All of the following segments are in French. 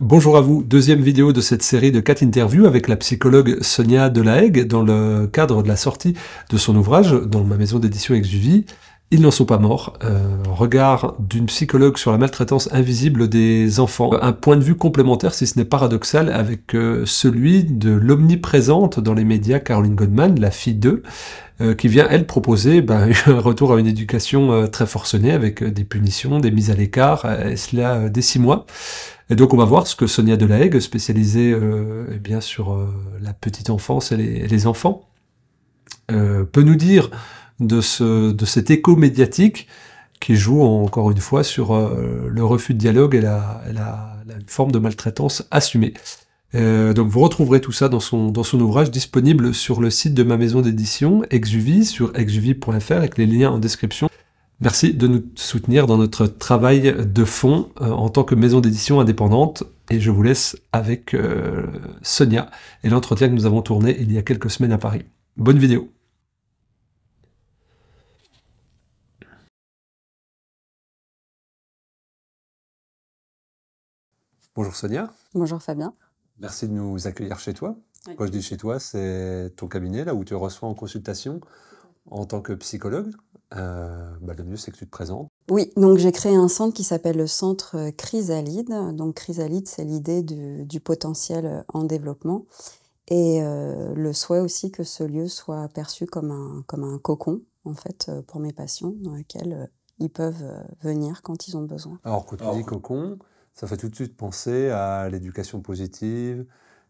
Bonjour à vous, deuxième vidéo de cette série de quatre interviews avec la psychologue Sonia Delahaye dans le cadre de la sortie de son ouvrage dans ma maison d'édition Exuvie. Ils n'en sont pas morts. Euh, regard d'une psychologue sur la maltraitance invisible des enfants. Un point de vue complémentaire, si ce n'est paradoxal, avec euh, celui de l'omniprésente dans les médias Caroline Goldman, la fille d'eux, euh, qui vient, elle, proposer ben, un retour à une éducation très forcenée avec des punitions, des mises à l'écart, et cela des six mois. Et donc on va voir ce que Sonia Delahaye, spécialisée euh, eh bien sur euh, la petite enfance et les, enfants, euh, peut nous dire de, ce, de cet écho médiatique qui joue encore une fois sur le refus de dialogue et la, la, la forme de maltraitance assumée. donc vous retrouverez tout ça dans son, dans son ouvrage disponible sur le site de ma maison d'édition, Exuvie, sur exuvie.fr avec les liens en description. Merci de nous soutenir dans notre travail de fond euh, en tant que maison d'édition indépendante. Et je vous laisse avec euh, Sonia et l'entretien que nous avons tourné il y a quelques semaines à Paris. Bonne vidéo. Bonjour Sonia. Bonjour Fabien. Merci de nous accueillir chez toi. Quand je dis chez toi, c'est ton cabinet, là où tu reçois en consultation en tant que psychologue. Euh, bah, le mieux c'est que tu te présentes. Oui, donc j'ai créé un centre qui s'appelle le centre Chrysalide. Donc Chrysalide, c'est l'idée du, potentiel en développement et euh, le souhait aussi que ce lieu soit perçu comme un, comme un cocon en fait euh, pour mes patients dans lequel ils peuvent venir quand ils ont besoin. Alors quand tu dis cocon, ça fait tout de suite penser à l'éducation positive,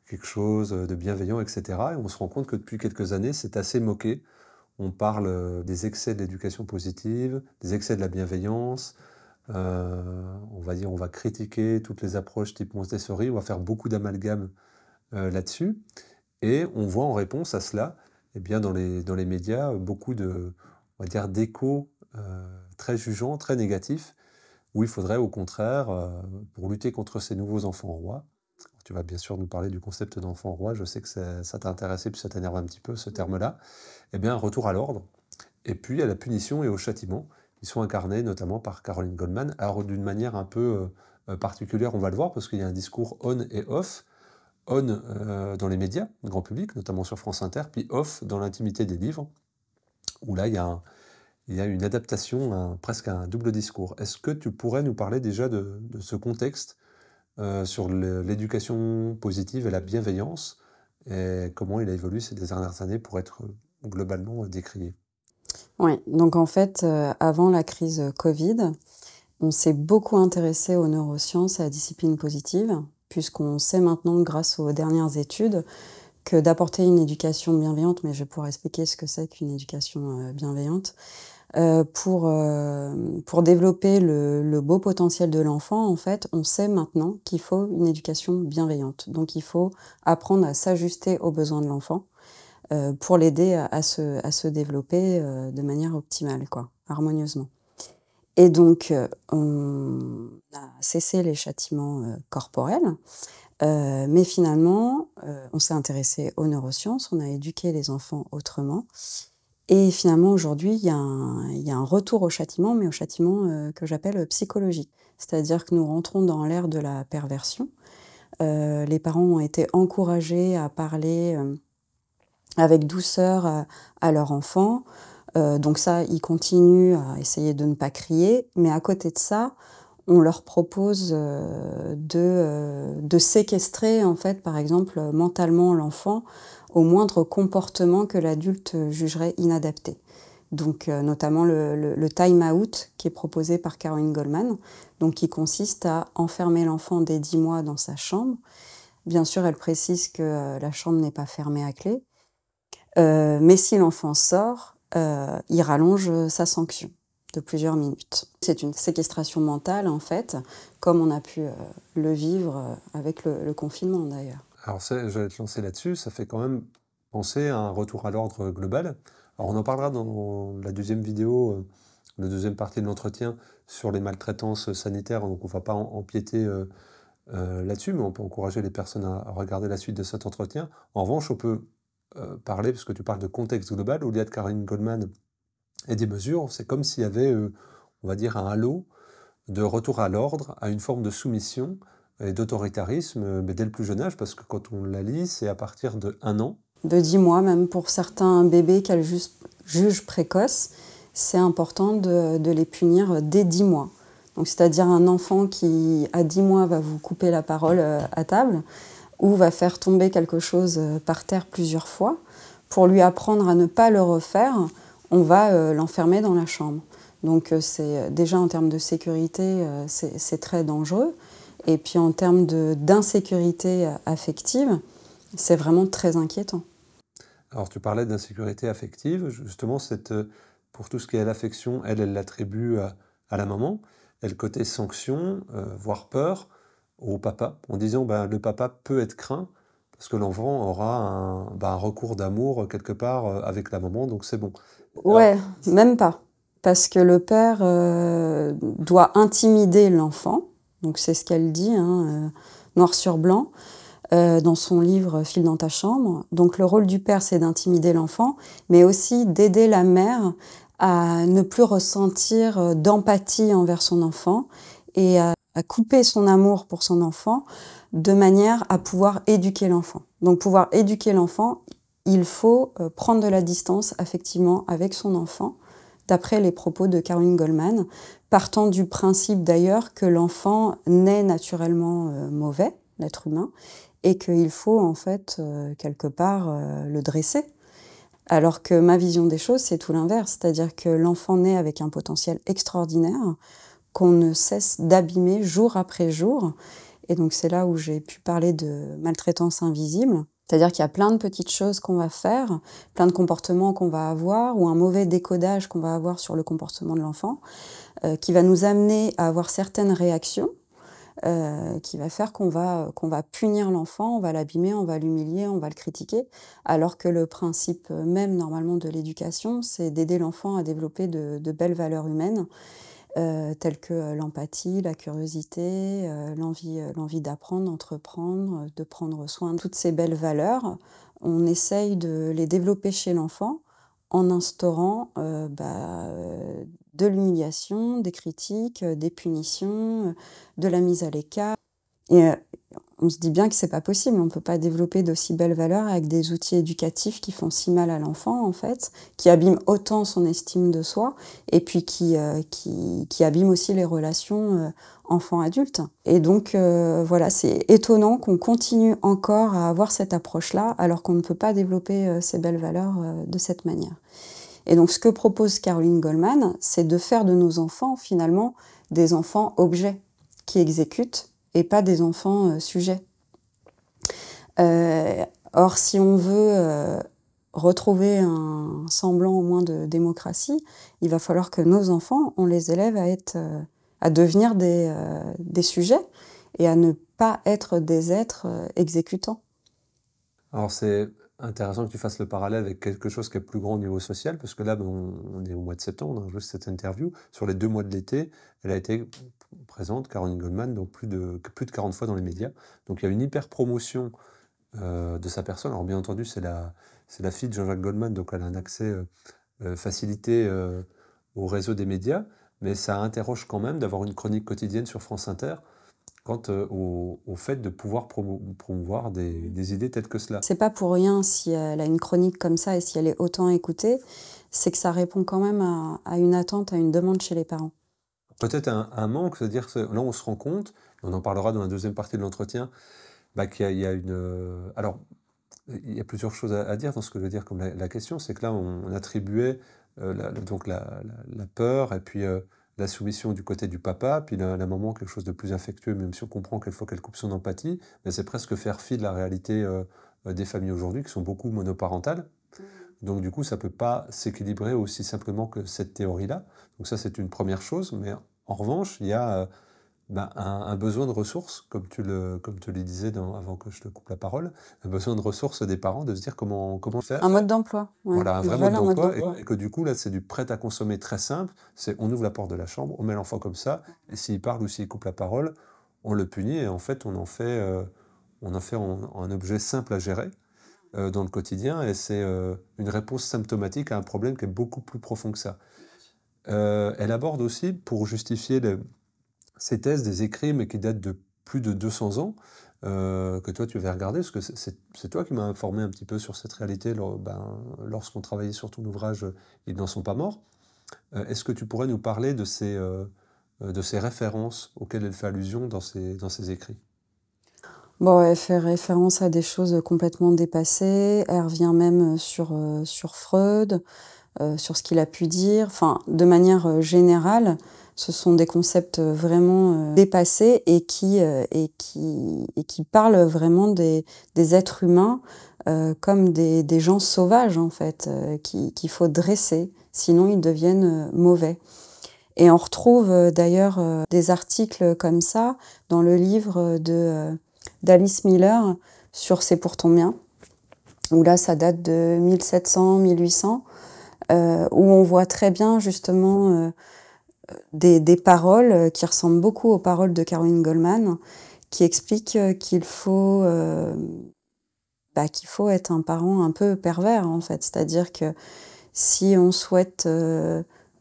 quelque chose de bienveillant, etc. Et on se rend compte que depuis quelques années, c'est assez moqué on parle euh, des excès de l'éducation positive, des excès de la bienveillance. Euh, on va dire, on va critiquer toutes les approches type Montessori. On va faire beaucoup d'amalgames euh, là-dessus. Et on voit en réponse à cela, eh bien, dans les, médias, beaucoup de, on va dire, d'échos très jugeants, très négatifs, où il faudrait au contraire, pour lutter contre ces nouveaux enfants rois, tu vas bien sûr nous parler du concept d'enfant roi. Je sais que ça, t'a intéressé, puis ça t'énerve un petit peu, ce terme-là. Eh bien, retour à l'ordre. Et puis à la punition et au châtiment, qui sont incarnés notamment par Caroline Goldman. Alors, d'une manière un peu euh, euh, particulière, on va le voir, parce qu'il y a un discours on et off. On euh, dans les médias, le grand public, notamment sur France Inter, puis off dans l'intimité des livres, où là, il y a une adaptation, presque un double discours. Est-ce que tu pourrais nous parler déjà de ce contexte euh, sur l'éducation positive et la bienveillance, et comment il a évolué ces dernières années pour être globalement décrié. Oui, donc en fait, euh, avant la crise Covid, on s'est beaucoup intéressé aux neurosciences et à la discipline positive, puisqu'on sait maintenant, grâce aux dernières études, que d'apporter une éducation bienveillante, mais je pourrais expliquer ce que c'est qu'une éducation euh, bienveillante, euh, pour, euh, pour développer le, le, beau potentiel de l'enfant, en fait, on sait maintenant qu'il faut une éducation bienveillante. Donc il faut apprendre à s'ajuster aux besoins de l'enfant euh, pour l'aider à, se, à se développer euh, de manière optimale, quoi, harmonieusement. Et donc, on a cessé les châtiments corporels. Euh, mais finalement, on s'est intéressé aux neurosciences, on a éduqué les enfants autrement. Et finalement, aujourd'hui, il y, a un retour au châtiment, mais au châtiment euh, que j'appelle euh, psychologique. C'est-à-dire que nous rentrons dans l'ère de la perversion. Euh, les parents ont été encouragés à parler avec douceur à, leur enfant. donc ça, ils continuent à essayer de ne pas crier. Mais à côté de ça, on leur propose de, de séquestrer, en fait, par exemple, mentalement l'enfant au moindre comportement que l'adulte jugerait inadapté. Donc, euh, notamment le, time-out qui est proposé par Caroline Goldman, donc qui consiste à enfermer l'enfant dès 10 mois dans sa chambre. Bien sûr, elle précise que euh, la chambre n'est pas fermée à clé, euh, mais si l'enfant sort, il rallonge sa sanction de plusieurs minutes. C'est une séquestration mentale, en fait, comme on a pu le vivre avec le confinement d'ailleurs. Alors, vais te lancer là-dessus, ça fait quand même penser à un retour à l'ordre global. Alors, on en parlera dans la deuxième vidéo, euh, la deuxième partie de l'entretien sur les maltraitances sanitaires, donc on ne va pas empiéter euh, euh, là-dessus, mais on peut encourager les personnes à regarder la suite de cet entretien. En revanche, on peut parler, puisque tu parles de contexte global, au lieu de Karine Goldman et des mesures, c'est comme s'il y avait, on va dire, un halo de retour à l'ordre, à une forme de soumission, et d'autoritarisme euh, dès le plus jeune âge, parce que quand on la lit, c'est à partir de un an. De dix mois, même pour certains bébés qu'elle juge, précoces, précoce, c'est important de, de, les punir dès dix mois. Donc, c'est-à-dire un enfant qui, à dix mois, va vous couper la parole euh, à table ou va faire tomber quelque chose euh, par terre plusieurs fois. Pour lui apprendre à ne pas le refaire, on va l'enfermer dans la chambre. Donc, c'est déjà en termes de sécurité, c'est très dangereux. Et puis en termes d'insécurité affective, c'est vraiment très inquiétant. Alors tu parlais d'insécurité affective, justement, cette, pour tout ce qui est l'affection, elle, elle l'attribue à, la maman. elle côté sanction, euh, voire peur, au papa, en disant ben, le papa peut être craint parce que l'enfant aura un, ben, recours d'amour quelque part euh, avec la maman, donc c'est bon. Ouais, même pas. Parce que le père euh, doit intimider l'enfant donc c'est ce qu'elle dit, hein, euh, noir sur blanc, euh, dans son livre Fil dans ta chambre. Donc le rôle du père, c'est d'intimider l'enfant, mais aussi d'aider la mère à ne plus ressentir euh, d'empathie envers son enfant et à, couper son amour pour son enfant de manière à pouvoir éduquer l'enfant. Donc pouvoir éduquer l'enfant, il faut prendre de la distance effectivement avec son enfant d'après les propos de Caroline Goldman, partant du principe d'ailleurs que l'enfant naît naturellement euh, mauvais, l'être humain, et qu'il faut en fait euh, quelque part euh, le dresser. Alors que ma vision des choses, c'est tout l'inverse, c'est-à-dire que l'enfant naît avec un potentiel extraordinaire qu'on ne cesse d'abîmer jour après jour. Et donc c'est là où j'ai pu parler de maltraitance invisible, c'est-à-dire qu'il y a plein de petites choses qu'on va faire, plein de comportements qu'on va avoir, ou un mauvais décodage qu'on va avoir sur le comportement de l'enfant, euh, qui va nous amener à avoir certaines réactions, euh, qui va faire qu'on va, va punir l'enfant, on va l'abîmer, on va l'humilier, on va le critiquer, alors que le principe même normalement de l'éducation, c'est d'aider l'enfant à développer de belles valeurs humaines euh, telles que euh, l'empathie, la curiosité, euh, l'envie, euh, l'envie d'apprendre, d'entreprendre, de prendre soin toutes ces belles valeurs. On essaye de les développer chez l'enfant en instaurant bah, de l'humiliation, des critiques, des punitions, de la mise à l'écart. Et on se dit bien que c'est pas possible. On ne peut pas développer d'aussi belles valeurs avec des outils éducatifs qui font si mal à l'enfant, en fait, qui abîment autant son estime de soi et puis qui, euh, abîment aussi les relations euh, enfant-adulte. Et donc, euh, voilà, c'est étonnant qu'on continue encore à avoir cette approche-là alors qu'on ne peut pas développer ces belles valeurs de cette manière. Et donc, ce que propose Caroline Goldman, c'est de faire de nos enfants, finalement, des enfants objets qui exécutent et pas des enfants euh, sujets. Euh, or, si on veut euh, retrouver un semblant au moins de démocratie, il va falloir que nos enfants, on les élève à, être, à devenir des, des sujets et à ne pas être des êtres exécutants. Alors c'est intéressant que tu fasses le parallèle avec quelque chose qui est plus grand au niveau social, parce que là, on, est au mois de septembre, juste cette interview. Sur les deux mois de l'été, elle a été présente, Caroline Goldman, donc plus de, plus de 40 fois dans les médias. Donc il y a une hyper promotion euh, de sa personne. Alors bien entendu, c'est la, c'est la fille de Jean-Jacques Goldman, donc elle a un accès euh, euh, facilité au réseau des médias, mais ça interroge quand même d'avoir une chronique quotidienne sur France Inter quant au, au, fait de pouvoir promouvoir des, idées telles que cela. C'est pas pour rien si elle a une chronique comme ça et si elle est autant écoutée, c'est que ça répond quand même à une attente, à une demande chez les parents peut-être un, manque, c'est-à-dire là on se rend compte, on en parlera dans la deuxième partie de l'entretien, bah, qu'il y, a une... Euh, alors, il y a plusieurs choses à, dire dans ce que je veux dire comme la, question, c'est que là on, attribuait euh, la, donc la, peur et puis euh, la soumission du côté du papa, puis la, maman quelque chose de plus affectueux, même si on comprend qu'elle faut qu'elle coupe son empathie, mais c'est presque faire fi de la réalité des familles aujourd'hui qui sont beaucoup monoparentales. Mmh. Donc du coup, ça ne peut pas s'équilibrer aussi simplement que cette théorie-là. Donc ça, c'est une première chose, mais en revanche, il y a euh, bah, un, besoin de ressources, comme tu le, disais avant que je te coupe la parole, un besoin de ressources des parents de se dire comment, comment faire. Un mode d'emploi. Voilà, un vrai mode d'emploi. Et, que du coup, là, c'est du prêt à consommer très simple. C'est on ouvre la porte de la chambre, on met l'enfant comme ça, et s'il parle ou s'il coupe la parole, on le punit et en fait, on en fait, euh, on en fait un, objet simple à gérer euh, dans le quotidien et c'est une réponse symptomatique à un problème qui est beaucoup plus profond que ça. Euh, elle aborde aussi, pour justifier ses thèses, des écrits, mais qui datent de plus de 200 ans, euh, que toi tu avais regardé, parce que c'est toi qui m'as informé un petit peu sur cette réalité ben, lorsqu'on travaillait sur ton ouvrage Ils n'en sont pas morts. Euh, est-ce que tu pourrais nous parler de ces, de ces références auxquelles elle fait allusion dans ses, dans ses écrits Bon, elle fait référence à des choses complètement dépassées. Elle revient même sur, sur Freud. Euh, sur ce qu'il a pu dire. Enfin, de manière euh, générale, ce sont des concepts euh, vraiment dépassés et qui, et qui, et qui parlent vraiment des, des êtres humains comme des, des, gens sauvages, en fait, euh, qu'il faut dresser, sinon ils deviennent mauvais. Et on retrouve d'ailleurs des articles comme ça dans le livre d'Alice Miller sur C'est pour ton bien, où là ça date de 1700-1800 euh, où on voit très bien justement euh, des, des, paroles euh, qui ressemblent beaucoup aux paroles de Caroline Goldman, qui explique euh, qu'il faut, bah, qu'il faut être un parent un peu pervers en fait, c'est-à-dire que si on souhaite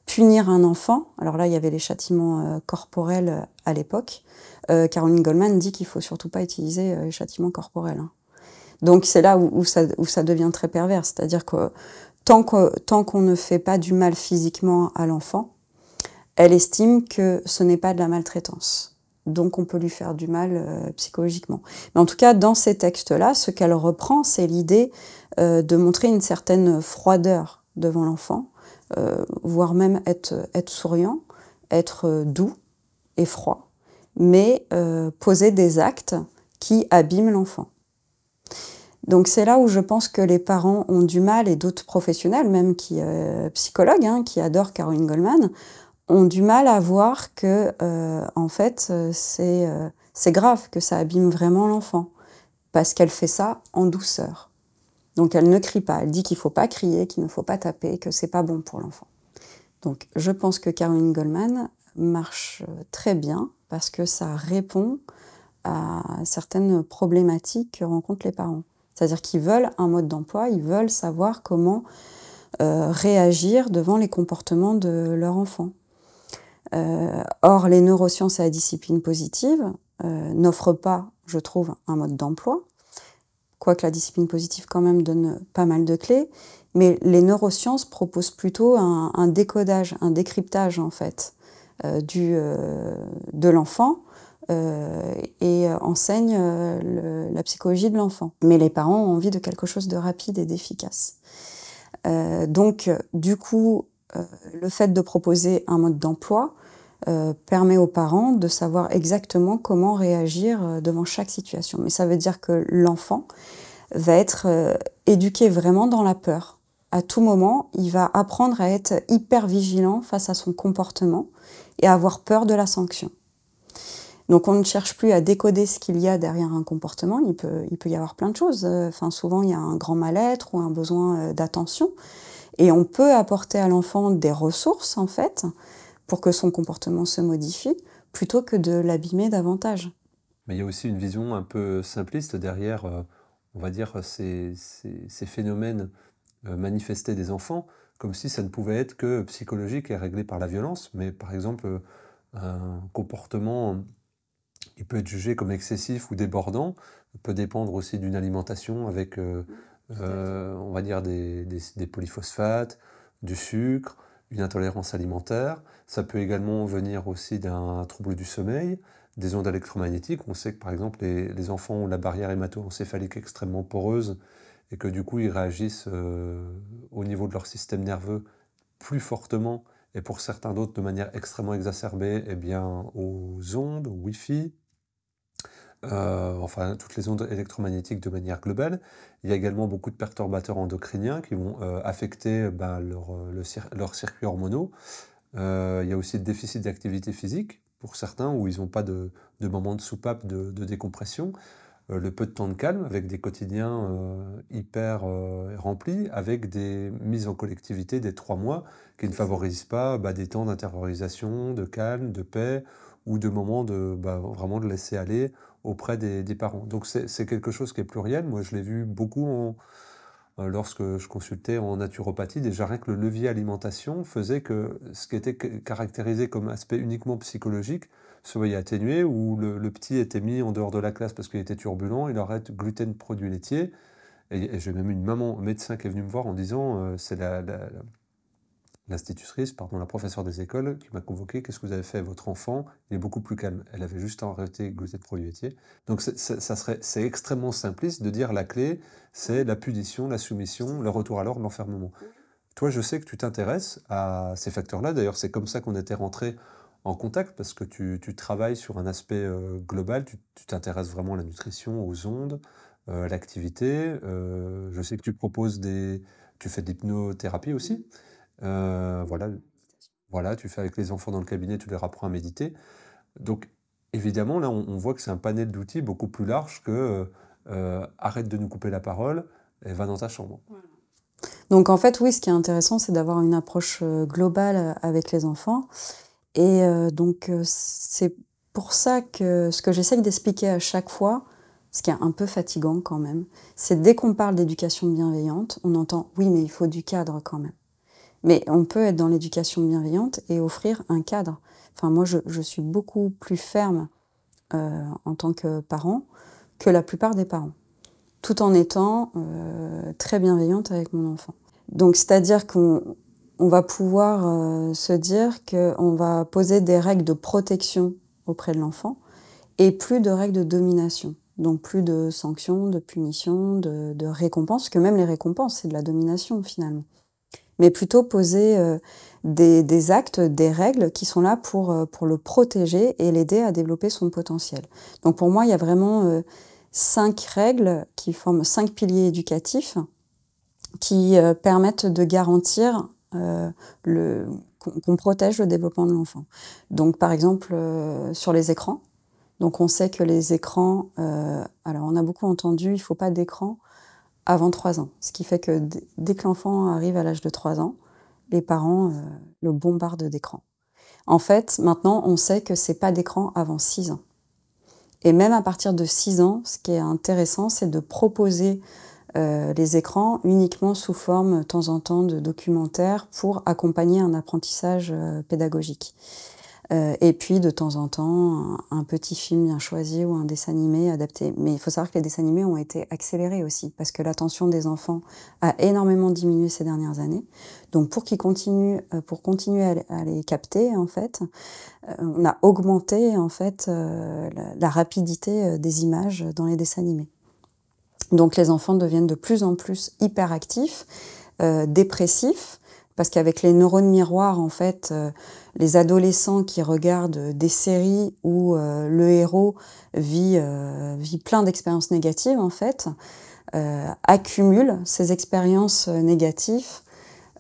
punir un enfant, alors là il y avait les châtiments corporels à l'époque, Caroline Goldman dit qu'il faut surtout pas utiliser les châtiments corporels. Hein. Donc c'est là où, où, ça, où, ça, devient très pervers, c'est-à-dire que tant qu'on ne fait pas du mal physiquement à l'enfant, elle estime que ce n'est pas de la maltraitance. Donc on peut lui faire du mal euh, psychologiquement. Mais en tout cas, dans ces textes-là, ce qu'elle reprend, c'est l'idée euh, de montrer une certaine froideur devant l'enfant, euh, voire même être, être souriant, être doux et froid, mais poser des actes qui abîment l'enfant. Donc c'est là où je pense que les parents ont du mal et d'autres professionnels, même qui euh, psychologues, hein, qui adorent Caroline Goldman, ont du mal à voir que euh, en fait euh, c'est c'est grave que ça abîme vraiment l'enfant parce qu'elle fait ça en douceur. Donc elle ne crie pas, elle dit qu'il faut pas crier, qu'il ne faut pas taper, que c'est pas bon pour l'enfant. Donc je pense que Caroline Goldman marche très bien parce que ça répond à certaines problématiques que rencontrent les parents. C'est-à-dire qu'ils veulent un mode d'emploi, ils veulent savoir comment euh, réagir devant les comportements de leur enfant. Euh, or, les neurosciences et la discipline positive euh, n'offrent pas, je trouve, un mode d'emploi, quoique la discipline positive quand même donne pas mal de clés, mais les neurosciences proposent plutôt un, décodage, un décryptage en fait de l'enfant euh, et euh, enseigne euh, la psychologie de l'enfant. Mais les parents ont envie de quelque chose de rapide et d'efficace. donc, du coup, le fait de proposer un mode d'emploi permet aux parents de savoir exactement comment réagir devant chaque situation. Mais ça veut dire que l'enfant va être éduqué vraiment dans la peur. À tout moment, il va apprendre à être hyper vigilant face à son comportement et à avoir peur de la sanction. Donc on ne cherche plus à décoder ce qu'il y a derrière un comportement, il peut, il peut y avoir plein de choses. Euh, enfin, souvent, il y a un grand mal-être ou un besoin euh, d'attention. Et on peut apporter à l'enfant des ressources, en fait, pour que son comportement se modifie, plutôt que de l'abîmer davantage. Mais il y a aussi une vision un peu simpliste derrière, euh, on va dire, ces, ces, ces phénomènes manifestés des enfants, comme si ça ne pouvait être que psychologique et réglé par la violence, mais par exemple un comportement il peut être jugé comme excessif ou débordant, peut dépendre aussi d'une alimentation avec, euh, euh, on va dire, des, polyphosphates, du sucre, une intolérance alimentaire. Ça peut également venir aussi d'un trouble du sommeil, des ondes électromagnétiques. On sait que par exemple les, enfants ont la barrière hémato-encéphalique extrêmement poreuse et que du coup ils réagissent euh, au niveau de leur système nerveux plus fortement et pour certains d'autres de manière extrêmement exacerbée eh bien, aux ondes, au Wi-Fi, euh, enfin toutes les ondes électromagnétiques de manière globale. Il y a également beaucoup de perturbateurs endocriniens qui vont euh, affecter ben, euh, leur, circuit leurs circuits hormonaux. il y a aussi le déficit d'activité physique pour certains où ils n'ont pas de, de, moment de soupape de, décompression. le peu de temps de calme avec des quotidiens hyper remplis, avec des mises en collectivité des trois mois qui ne favorisent pas ben, des temps d'intériorisation, de calme, de paix ou de moments de ben, vraiment de laisser aller auprès des, parents. Donc c'est quelque chose qui est pluriel. Moi, je l'ai vu beaucoup euh, lorsque je consultais en naturopathie, déjà rien que le levier alimentation faisait que ce qui était caractérisé comme aspect uniquement psychologique se voyait atténué, ou le, petit était mis en dehors de la classe parce qu'il était turbulent, il arrête gluten, produits laitiers. Et, j'ai même une maman médecin qui est venue me voir en disant euh, c'est la, l'institutrice, pardon, la professeure des écoles qui m'a convoqué. Qu'est-ce que vous avez fait Votre enfant, il est beaucoup plus calme. Elle avait juste arrêté goûter de goûter Donc ça serait, c'est extrêmement simpliste de dire la clé, c'est la punition, la soumission, le retour à l'ordre, l'enfermement. Toi, je sais que tu t'intéresses à ces facteurs-là. D'ailleurs, c'est comme ça qu'on était rentrés en contact parce que tu, tu travailles sur un aspect euh, global. Tu, t'intéresses vraiment à la nutrition, aux ondes, euh, à l'activité. Euh, je sais que tu proposes des, tu fais de l'hypnothérapie aussi. Euh, voilà, voilà, tu fais avec les enfants dans le cabinet, tu les apprends à méditer. Donc, évidemment, là, on, voit que c'est un panel d'outils beaucoup plus large que euh, arrête de nous couper la parole et va dans ta chambre. Donc, en fait, oui, ce qui est intéressant, c'est d'avoir une approche euh, globale avec les enfants. Et donc, c'est pour ça que ce que j'essaye d'expliquer à chaque fois, ce qui est un peu fatigant quand même, c'est dès qu'on parle d'éducation bienveillante, on entend oui, mais il faut du cadre quand même. Mais on peut être dans l'éducation bienveillante et offrir un cadre. Enfin, moi, je, suis beaucoup plus ferme euh, en tant que parent que la plupart des parents, tout en étant euh, très bienveillante avec mon enfant. Donc, c'est-à-dire qu'on va pouvoir euh, se dire qu'on va poser des règles de protection auprès de l'enfant et plus de règles de domination. Donc plus de sanctions, de punitions, de, de récompenses, que même les récompenses, c'est de la domination finalement mais plutôt poser euh, des, actes, des règles qui sont là pour, euh, pour le protéger et l'aider à développer son potentiel. Donc pour moi, il y a vraiment euh, cinq règles qui forment cinq piliers éducatifs qui permettent de garantir le qu'on protège le développement de l'enfant. Donc par exemple sur les écrans. Donc on sait que les écrans, alors on a beaucoup entendu, il faut pas d'écran, avant 3 ans. Ce qui fait que dès que l'enfant arrive à l'âge de 3 ans, les parents euh, le bombardent d'écran. En fait, maintenant, on sait que c'est pas d'écran avant 6 ans. Et même à partir de six ans, ce qui est intéressant, c'est de proposer euh, les écrans uniquement sous forme de temps en temps de documentaires pour accompagner un apprentissage euh, pédagogique. Euh, et puis de temps en temps, un, petit film bien choisi ou un dessin animé adapté. Mais il faut savoir que les dessins animés ont été accélérés aussi, parce que l'attention des enfants a énormément diminué ces dernières années. Donc pour qu'ils continuent, euh, pour continuer à, les capter, en fait, euh, on a augmenté en fait la, rapidité des images dans les dessins animés. Donc les enfants deviennent de plus en plus hyperactifs, dépressifs, parce qu'avec les neurones miroirs, en fait, euh, les adolescents qui regardent des séries où euh, le héros vit, euh, vit plein d'expériences négatives, en fait, accumulent ces expériences négatives,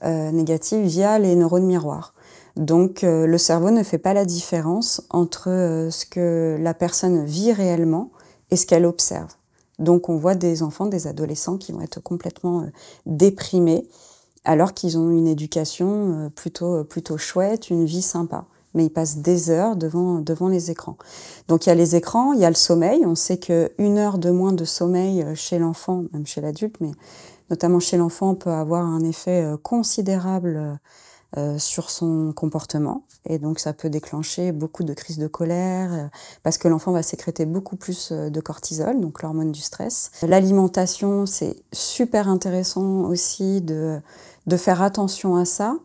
négatives via les neurones miroirs. Donc le cerveau ne fait pas la différence entre ce que la personne vit réellement et ce qu'elle observe. Donc on voit des enfants, des adolescents qui vont être complètement déprimés, alors qu'ils ont une éducation euh, plutôt, euh, plutôt chouette, une vie sympa. Mais ils passent des heures devant, devant les écrans. Donc il y a les écrans, il y a le sommeil. On sait que qu'une heure de moins de sommeil euh, chez l'enfant, même chez l'adulte, mais notamment chez l'enfant, peut avoir un effet considérable sur son comportement. Et donc ça peut déclencher beaucoup de crises de colère, parce que l'enfant va sécréter beaucoup plus de cortisol, donc l'hormone du stress. L'alimentation, c'est super intéressant aussi de de faire attention à ça.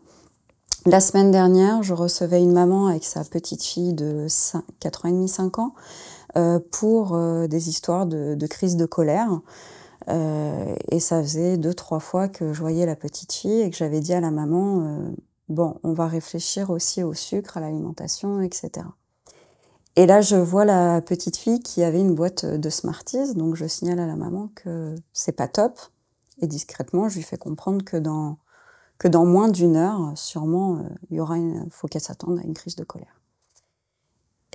La semaine dernière, je recevais une maman avec sa petite fille de 5, 4 ans et demi, 5 ans, euh, pour euh, des histoires de, crise de colère. Euh, et ça faisait deux, trois fois que je voyais la petite fille et que j'avais dit à la maman, bon, on va réfléchir aussi au sucre, à l'alimentation, etc. Et là, je vois la petite fille qui avait une boîte de Smarties, donc je signale à la maman que c'est pas top. Et discrètement, je lui fais comprendre que dans que dans moins d'une heure, sûrement, euh, il y aura une, faut qu'elle s'attende à une crise de colère.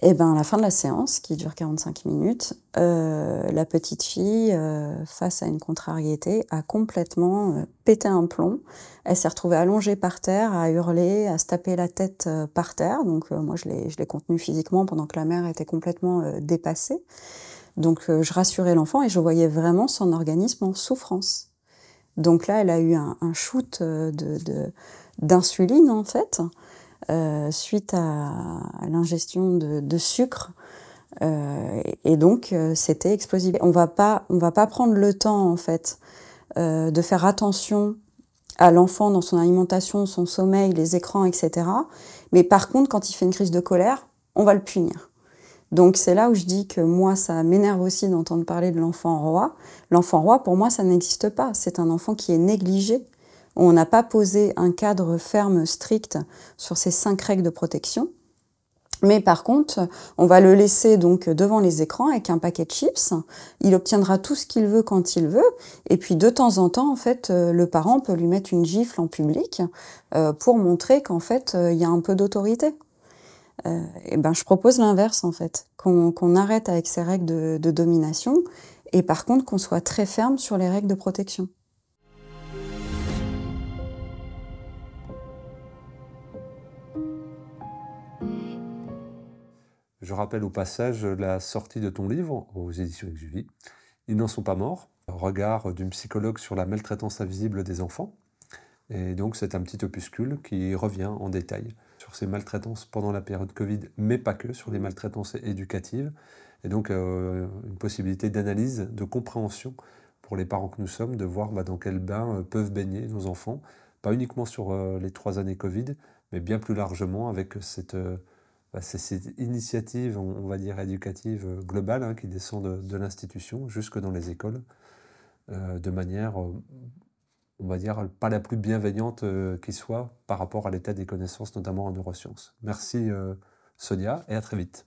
Et eh bien, à la fin de la séance, qui dure 45 minutes, euh, la petite fille, euh, face à une contrariété, a complètement pété un plomb. Elle s'est retrouvée allongée par terre, à hurler, à se taper la tête par terre. Donc, moi, je l'ai contenue physiquement pendant que la mère était complètement dépassée. Donc, je rassurais l'enfant et je voyais vraiment son organisme en souffrance. Donc là, elle a eu un, shoot euh, d'insuline, de, en fait, euh, suite à, l'ingestion de, sucre. Euh, et donc, c'était explosif. On va pas, on va pas prendre le temps, en fait, de faire attention à l'enfant dans son alimentation, son sommeil, les écrans, etc. Mais par contre, quand il fait une crise de colère, on va le punir. Donc c'est là où je dis que moi, ça m'énerve aussi d'entendre parler de l'enfant roi. L'enfant roi, pour moi, ça n'existe pas. C'est un enfant qui est négligé. On n'a pas posé un cadre ferme, strict sur ces cinq règles de protection. Mais par contre, on va le laisser donc devant les écrans avec un paquet de chips. Il obtiendra tout ce qu'il veut quand il veut. Et puis de temps en temps, en fait, euh, le parent peut lui mettre une gifle en public euh, pour montrer qu'en fait, euh, il y a un peu d'autorité. Euh, et ben, je propose l'inverse en fait, qu'on arrête avec ces règles de, de domination et par contre qu'on soit très ferme sur les règles de protection. Je rappelle au passage la sortie de ton livre aux éditions Exuvie, Ils n'en sont pas morts, regard d'une psychologue sur la maltraitance invisible des enfants. Et donc c'est un petit opuscule qui revient en détail ces maltraitances pendant la période Covid, mais pas que, sur les maltraitances éducatives. Et donc, euh, une possibilité d'analyse, de compréhension pour les parents que nous sommes, de voir bah, dans quel bain euh, peuvent baigner nos enfants, pas uniquement sur euh, les trois années Covid, mais bien plus largement avec cette, bah, initiative, on, va dire, éducative globale, hein, qui descend de, de l'institution jusque dans les écoles, de manière on va dire, pas la plus bienveillante euh, qui soit par rapport à l'état des connaissances, notamment en neurosciences. Merci euh, Sonia et à très vite.